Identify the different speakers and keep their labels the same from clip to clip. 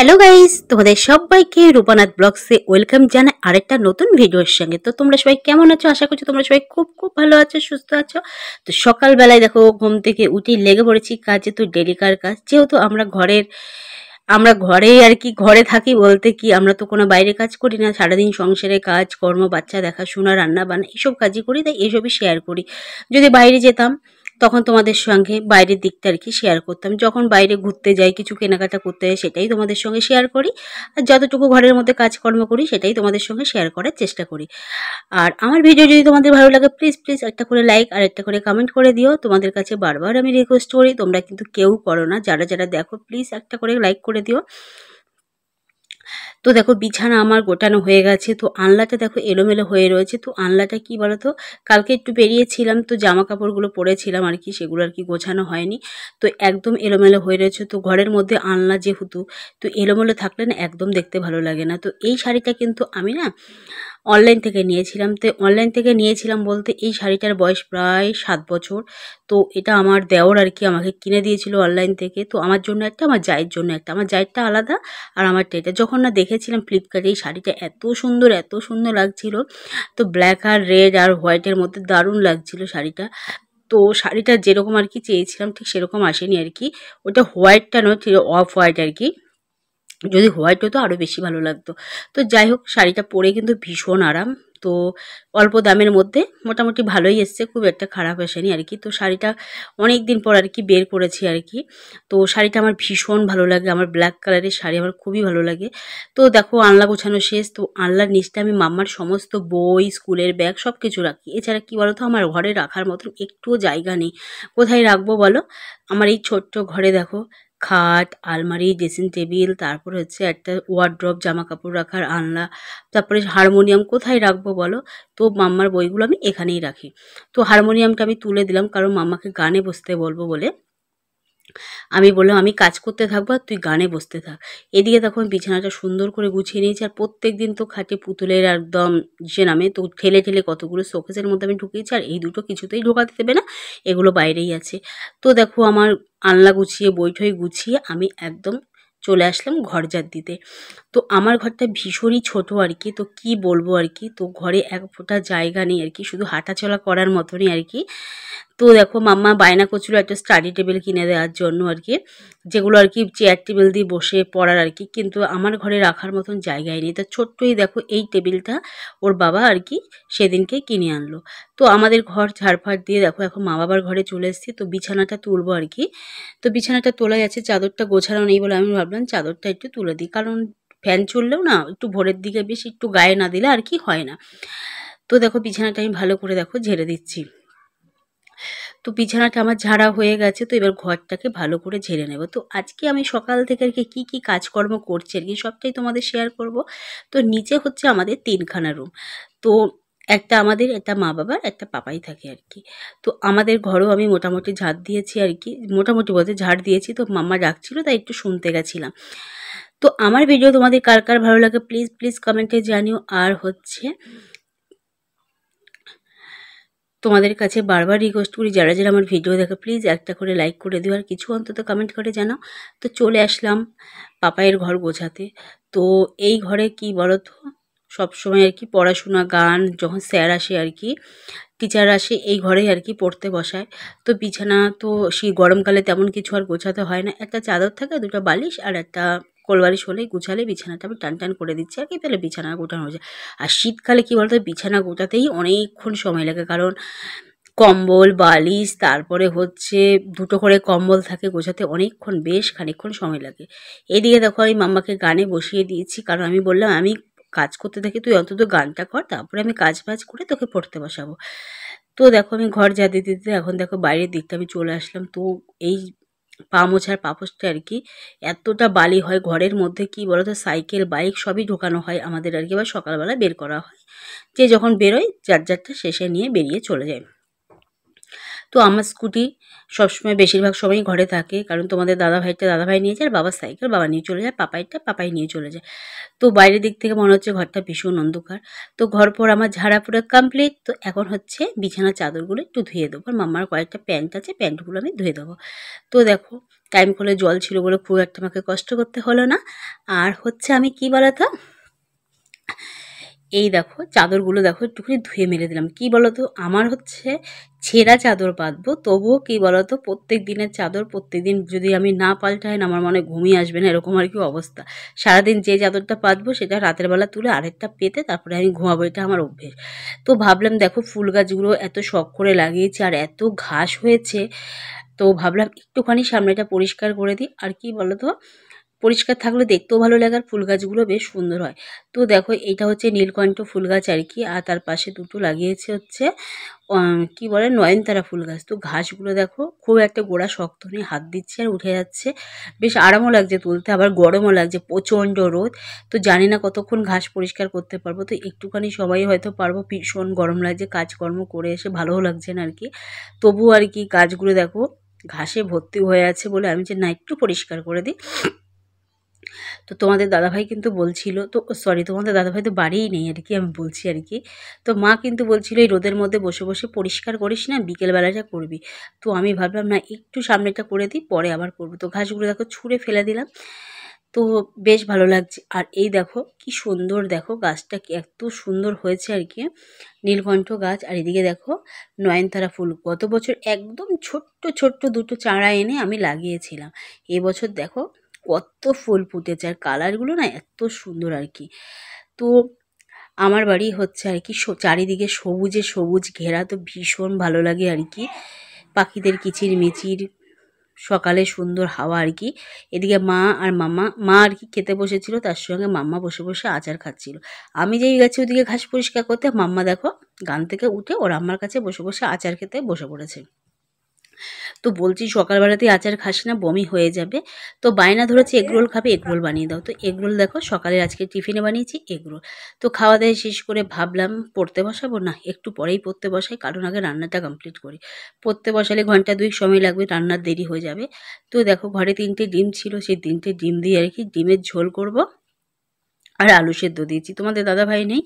Speaker 1: hello guys তোমাদের সবাইকে Rupnath ব্লগসে welcome জানাই আরেকটা নতুন ভিডিওর সঙ্গে তো তোমরা সবাই কেমন আছো আশা করছি তোমরা সবাই খুব খুব ভালো আছো সুস্থ আছো তো সকালবেলায় দেখো ঘুম থেকে উঠেই লেগে পড়েছি কাজে তো ডেলিকার কাজ যেহেতু আমরা ঘরের আমরা ঘরে আর কি ঘরে থাকি বলতে কি আমরা তো কোনো বাইরে কাজ করি না সারাদিন সংসারে কাজ কর্ম বাচ্চা দেখাশোনা রান্না বান্না এসব কাজই করি তাই এসবই শেয়ার করি যদি বাইরে যেতাম তখন তোমাদের সঙ্গে বাইরের দিকটা আর কি শেয়ার করতাম যখন বাইরে ঘুরতে যাই কিছু কেনাকাটা করতে যাই সেটাই তোমাদের সঙ্গে শেয়ার করি আর যতটুকু ঘরের মধ্যে কাজকর্ম করি সেটাই তোমাদের সঙ্গে শেয়ার করার চেষ্টা করি আর আমার ভিডিও যদি তোমাদের ভালো লাগে প্লিজ প্লিজ একটা করে লাইক আর একটা করে কমেন্ট করে দিও তোমাদের কাছে বারবার আমি রিকোয়েস্ট করি তোমরা কিন্তু কেউ করো না যারা যারা দেখো প্লিজ একটা করে লাইক করে দিও তো দেখো বিছানা আমার গোটানো হয়ে গেছে তো আনলাটা দেখো এলোমেলো হয়ে রয়েছে তো আনলাটা কি বলতো কালকে একটু বেরিয়েছিলাম তো জামা কাপড়গুলো পরেছিলাম আর কি সেগুলো আর কি গোছানো হয়নি তো একদম এলোমেলো হয়ে রয়েছে তো ঘরের মধ্যে আনলা যেহেতু তো এলোমেলো থাকলে না একদম দেখতে ভালো লাগে না তো এই শাড়িটা কিন্তু আমি না অনলাইন থেকে নিয়েছিলাম তো অনলাইন থেকে নিয়েছিলাম বলতে এই শাড়িটার বয়স প্রায় সাত বছর তো এটা আমার দেওর আর কি আমাকে কিনে দিয়েছিল অনলাইন থেকে তো আমার জন্য একটা আমার জায়ের জন্য একটা আমার জায়েরটা আলাদা আর আমার টেটা যখন না দেখেছিলাম ফ্লিপকার্টে এই শাড়িটা এত সুন্দর এত সুন্দর লাগছিল তো ব্ল্যাক আর রেড আর হোয়াইটের মধ্যে দারুণ লাগছিল শাড়িটা তো শাড়িটা যেরকম আর কি চেয়েছিলাম ঠিক সেরকম আসেনি আর কি ওটা হোয়াইটটা নয় অফ হোয়াইট আর কি যদি হোয়াইট হতো আরও বেশি ভালো লাগতো তো যাই হোক শাড়িটা পরে কিন্তু ভীষণ আরাম তো অল্প দামের মধ্যে মোটামুটি ভালোই এসছে খুব একটা খারাপ আসেনি আর কি তো শাড়িটা অনেক দিন পর আর কি বের করেছি আর কি তো শাড়িটা আমার ভীষণ ভালো লাগে আমার ব্ল্যাক কালারের শাড়ি আমার খুবই ভালো লাগে তো দেখো আনলা গোছানো শেষ তো আনলার নিচটা আমি মাম্মার সমস্ত বই স্কুলের ব্যাগ সব কিছু রাখি এছাড়া কি বলো তো আমার ঘরে রাখার মতন একটুও জায়গা নেই কোথায় রাখবো বলো আমার এই ছোট্ট ঘরে দেখো খাট আলমারি ড্রেসিং টেবিল তারপর হচ্ছে একটা ওয়ার্ড্রপ জামা কাপড় রাখার আলনা তারপরে হারমোনিয়াম কোথায় রাখবো বলো তো মাম্মার বইগুলো আমি এখানেই রাখি তো হারমোনিয়ামটা আমি তুলে দিলাম কারণ মাম্মাকে গানে বসতে বলবো বলে আমি বললাম আমি কাজ করতে থাকবো আর তুই গানে বসতে থাক এদিকে তখন বিছানাটা সুন্দর করে গুছিয়ে নিয়েছি আর প্রত্যেক দিন তো খাটে পুতুলের একদম যে নামে তো ঠেলে ঠেলে কতগুলো শোকেসের মধ্যে আমি ঢুকিয়েছি আর এই দুটো কিছুতেই ঢোকাতে দেবে না এগুলো বাইরেই আছে তো দেখো আমার আনলা গুছিয়ে বৈঠই গুছিয়ে আমি একদম চলে আসলাম ঘর যার দিতে তো আমার ঘরটা ভীষণই ছোট আর কি তো কি বলবো আর কি তো ঘরে এক ফোঁটা জায়গা নেই আর কি শুধু হাঁটাচলা করার মতনই আর কি তো দেখো মাম্মা বায়না করছিল একটা স্টাডি টেবিল কিনে দেওয়ার জন্য আর কি যেগুলো আর কি চেয়ার টেবিল দিয়ে বসে পড়ার আর কি কিন্তু আমার ঘরে রাখার মতন জায়গায় নেই তা ছোট্টই দেখো এই টেবিলটা ওর বাবা আর কি সেদিনকে কিনে আনলো তো আমাদের ঘর ঝাড়ফাড় দিয়ে দেখো এখন মা বাবার ঘরে চলে এসেছি তো বিছানাটা তুলবো আর কি তো বিছানাটা তোলা যাচ্ছে চাদরটা গোছানো নেই বলে আমি ভাবলাম চাদরটা একটু তুলে দিই কারণ ফ্যান চললেও না একটু ভোরের দিকে বেশি একটু গায়ে না দিলে আর কি হয় না তো দেখো বিছানাটা আমি ভালো করে দেখো ঝেড়ে দিচ্ছি তো বিছানাটা আমার ঝাড়া হয়ে গেছে তো এবার ঘরটাকে ভালো করে ঝেড়ে নেব তো আজকে আমি সকাল থেকে আর কি কী কী কাজকর্ম করছি আর কি সবটাই তোমাদের শেয়ার করব তো নিচে হচ্ছে আমাদের তিনখানা রুম তো একটা আমাদের একটা মা বাবার একটা পাপাই থাকে আর কি তো আমাদের ঘরেও আমি মোটামুটি ঝাড় দিয়েছি আর কি মোটামুটি বলতে ঝাড় দিয়েছি তো মাম্মা ডাকছিলো তাই একটু শুনতে গেছিলাম তো আমার ভিডিও তোমাদের কার কার ভালো লাগে প্লিজ প্লিজ কমেন্টে জানিও আর হচ্ছে তোমাদের কাছে বারবার রিকোয়েস্ট করি যারা যারা আমার ভিডিও দেখে প্লিজ একটা করে লাইক করে দিও আর কিছু অন্তত কমেন্ট করে জানাও তো চলে আসলাম পাপায়ের ঘর গোছাতে তো এই ঘরে কি বলো তো সবসময় আর কি পড়াশোনা গান যখন স্যার আসে আর কি টিচার আসে এই ঘরে আর কি পড়তে বসায় তো বিছানা তো সেই গরমকালে তেমন কিছু আর গোছাতে হয় না একটা চাদর থাকে দুটো বালিশ আর একটা কোলবালিশ হলেই গুছালে বিছানাটা আমি টান টান করে দিচ্ছি আর কি তাহলে বিছানা গোটানো হয়ে যায় আর শীতকালে কী বলতো বিছানা গোটাতেই অনেকক্ষণ সময় লাগে কারণ কম্বল বালিশ তারপরে হচ্ছে দুটো করে কম্বল থাকে গোছাতে অনেকক্ষণ বেশ খানিক্ষণ সময় লাগে এদিকে দেখো আমি মাম্মাকে গানে বসিয়ে দিয়েছি কারণ আমি বললাম আমি কাজ করতে থাকি তুই অন্তত গানটা কর তারপরে আমি কাজ বাজ করে তোকে পড়তে বসাবো তো দেখো আমি ঘর যা দিতে দিতে এখন দেখো বাইরের দিকটা আমি চলে আসলাম তো এই পা মোছার পাপোশটা আর কি এতটা বালি হয় ঘরের মধ্যে কি বলতো সাইকেল বাইক সবই ঢোকানো হয় আমাদের আর কি বা সকালবেলা বের করা হয় যে যখন বেরোয় যার যারটা শেষে নিয়ে বেরিয়ে চলে যায় তো আমার স্কুটি সবসময় বেশিরভাগ সময়ই ঘরে থাকে কারণ তোমাদের দাদা ভাইটা দাদা ভাই নিয়ে যায় আর বাবার সাইকেল বাবা নিয়ে চলে যায় পাপাইটা পাপাই নিয়ে চলে যায় তো বাইরের দিক থেকে মনে হচ্ছে ঘরটা ভীষণ অন্ধকার তো ঘর পর আমার ঝাড়া পুরো কমপ্লিট তো এখন হচ্ছে বিছানা চাদরগুলো একটু ধুয়ে দেবো আর মাম্মার কয়েকটা প্যান্ট আছে প্যান্টগুলো আমি ধুয়ে দেবো তো দেখো টাইম কলে জল ছিল বলে খুব একটা আমাকে কষ্ট করতে হলো না আর হচ্ছে আমি কি বলতো এই দেখো চাদরগুলো দেখো একটুখানি ধুয়ে মেলে দিলাম কি বলতো আমার হচ্ছে ছেঁড়া চাদর পাতবো তবুও কি বলতো প্রত্যেক দিনের চাদর প্রত্যেক দিন যদি আমি না পাল্টাই না আমার মনে ঘুমিয়ে আসবে না এরকম আর কি অবস্থা সারাদিন যে চাদরটা পাতবো সেটা রাতের বেলা তুলে আরেকটা পেতে তারপরে আমি ঘুমাবো এটা আমার অভ্যেস তো ভাবলাম দেখো ফুল গাছগুলো এত শখ করে লাগিয়েছে আর এত ঘাস হয়েছে তো ভাবলাম একটুখানি সামনেটা পরিষ্কার করে দিই আর কি বলতো পরিষ্কার থাকলে দেখতেও ভালো লাগে আর ফুল গাছগুলো বেশ সুন্দর হয় তো দেখো এটা হচ্ছে নীলকণ্ঠ ফুল গাছ আর কি আর তার পাশে দুটো লাগিয়েছে হচ্ছে কি বলে নয়নতারা ফুল গাছ তো ঘাসগুলো দেখো খুব একটা গোড়া শক্ত নিয়ে হাত দিচ্ছে আর উঠে যাচ্ছে বেশ আরামও লাগছে তুলতে আবার গরমও লাগছে প্রচণ্ড রোদ তো জানি না কতক্ষণ ঘাস পরিষ্কার করতে পারবো তো একটুখানি সবাই হয়তো পারবো ভীষণ গরম লাগছে কাজকর্ম করে এসে ভালোও লাগছে না আর কি তবু আর কি গাছগুলো দেখো ঘাসে ভর্তি হয়ে আছে বলে আমি যে না একটু পরিষ্কার করে দিই তো তোমাদের দাদাভাই কিন্তু বলছিল তো সরি তোমাদের দাদাভাই তো বাড়িই নেই আর কি আমি বলছি আর কি তো মা কিন্তু বলছিল এই রোদের মধ্যে বসে বসে পরিষ্কার করিস না বিকেলবেলাটা করবি তো আমি ভাবলাম না একটু সামনেটা করে দিই পরে আবার করবো তো ঘাসগুলো দেখো ছুঁড়ে ফেলে দিলাম তো বেশ ভালো লাগছে আর এই দেখো কি সুন্দর দেখো গাছটা এত সুন্দর হয়েছে আর কি নীলকণ্ঠ গাছ আর এদিকে দেখো নয়নতারা ফুল গত বছর একদম ছোট্ট ছোট্ট দুটো চারা এনে আমি লাগিয়েছিলাম এবছর দেখো কত ফুল ফুটেছে আর কালারগুলো না এত সুন্দর আর কি তো আমার বাড়ি হচ্ছে আর কি চারিদিকে সবুজে সবুজ ঘেরা তো ভীষণ ভালো লাগে আর কি পাখিদের কিচির মিচির সকালে সুন্দর হাওয়া আর কি এদিকে মা আর মামা মা আর কি খেতে বসেছিল তার সঙ্গে মাম্মা বসে বসে আচার খাচ্ছিল আমি যেই গেছি ওদিকে ঘাস পরিষ্কার করতে মাম্মা দেখো গান থেকে উঠে ওরা আমার কাছে বসে বসে আচার খেতে বসে পড়েছে তো বলছি সকালবেলাতেই আচার খাস না বমি হয়ে যাবে তো বায়না ধরেছে এগরোল খাবে এগরোল বানিয়ে দাও তো এগরোল দেখো সকালে আজকে টিফিনে বানিয়েছি এগরোল তো খাওয়া দাওয়া শেষ করে ভাবলাম পড়তে বসাবো না একটু পরেই পড়তে বসাই কারণ আগে রান্নাটা কমপ্লিট করি পড়তে বসালে ঘন্টা দুই সময় লাগবে রান্নার দেরি হয়ে যাবে তো দেখো ঘরে তিনটে ডিম ছিল সেই তিনটে ডিম দিয়ে আর কি ডিমের ঝোল করবো আর আলু সেদ্ধ দিয়েছি তোমাদের দাদা ভাই নেই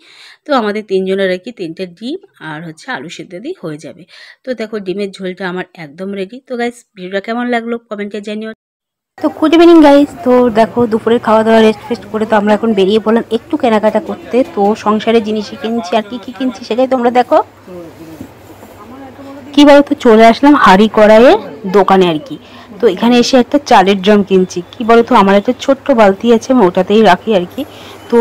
Speaker 1: তো আমাদের তিনজনের আর কি তিনটে ডিম আর হচ্ছে আলু সেদ্ধ দিয়ে হয়ে যাবে তো দেখো ডিমের ঝোলটা আমার একদম রেডি তো গাইস ভিডিওটা কেমন লাগলো কমেন্টে জানিও তো গুড ইভিনিং গাইস তো দেখো দুপুরের খাওয়া দাওয়া রেস্ট ফেস্ট করে তো আমরা এখন বেরিয়ে পড়লাম একটু কেনাকাটা করতে তো সংসারে জিনিসই কিনছি আর কি কি কিনছি সেটাই তোমরা দেখো কী বলতো তো চলে আসলাম হাড়ি কড়াইয়ের দোকানে আর কি তো এখানে এসে একটা চালের ড্রাম কিনছি কি বলো তো আমার একটা ছোট্ট বালতি আছে আমি ওটাতেই রাখি আর কি তো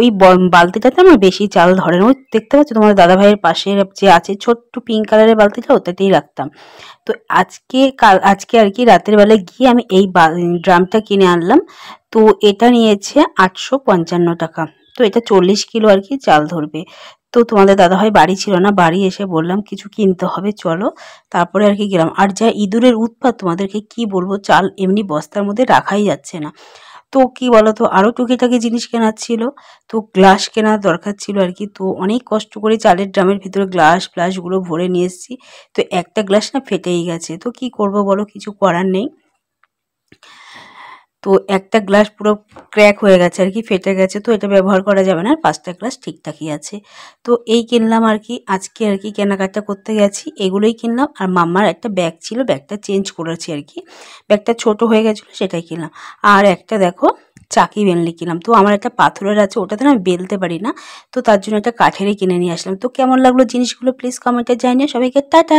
Speaker 1: ওই বালতিটাতে আমার বেশি চাল ধরে না ওই দেখতে পাচ্ছ তোমার দাদা ভাইয়ের পাশে যে আছে ছোট্ট পিঙ্ক কালারের বালতিটা ওটাতেই রাখতাম তো আজকে কাল আজকে আর কি রাতের বেলায় গিয়ে আমি এই ড্রামটা কিনে আনলাম তো এটা নিয়েছে আটশো টাকা তো এটা চল্লিশ কিলো আর কি চাল ধরবে তো তোমাদের দাদা ভাই বাড়ি ছিল না বাড়ি এসে বললাম কিছু কিনতে হবে চলো তারপরে আর কি গেলাম আর যা ইঁদুরের উৎপাত তোমাদেরকে কি বলবো চাল এমনি বস্তার মধ্যে রাখাই যাচ্ছে না তো কি বলো তো আরও টুকিটাকি জিনিস কেনার ছিল তো গ্লাস কেনার দরকার ছিল আর কি তো অনেক কষ্ট করে চালের ড্রামের ভিতরে গ্লাস ফ্লাসগুলো ভরে নিয়ে এসেছি তো একটা গ্লাস না ফেটেই গেছে তো কি করব বলো কিছু করার নেই তো একটা গ্লাস পুরো ক্র্যাক হয়ে গেছে আর কি ফেটে গেছে তো এটা ব্যবহার করা যাবে না আর পাঁচটা গ্লাস ঠিকঠাকই আছে তো এই কিনলাম আর কি আজকে আর কি কেনাকাটা করতে গেছি এগুলোই কিনলাম আর মাম্মার একটা ব্যাগ ছিল ব্যাগটা চেঞ্জ করেছি আর কি ব্যাগটা ছোট হয়ে গেছিলো সেটাই কিনলাম আর একটা দেখো চাকি বেনলি কিনলাম তো আমার একটা পাথরের আছে ওটাতে না আমি বেলতে পারি না তো তার জন্য একটা কাঠেরই কিনে নিয়ে আসলাম তো কেমন লাগলো জিনিসগুলো প্লিজ কমেন্টে জানিয়ে সবাইকে টাটা